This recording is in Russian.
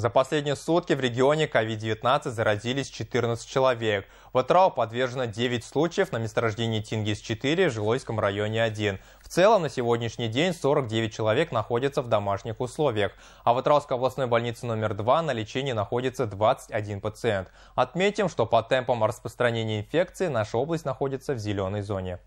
За последние сутки в регионе COVID-19 заразились 14 человек. В Атрау подвержено 9 случаев на месторождении Тингис-4 в Жилойском районе 1. В целом на сегодняшний день 49 человек находятся в домашних условиях. А в Атраусской областной больнице номер 2 на лечении находится 21 пациент. Отметим, что по темпам распространения инфекции наша область находится в зеленой зоне.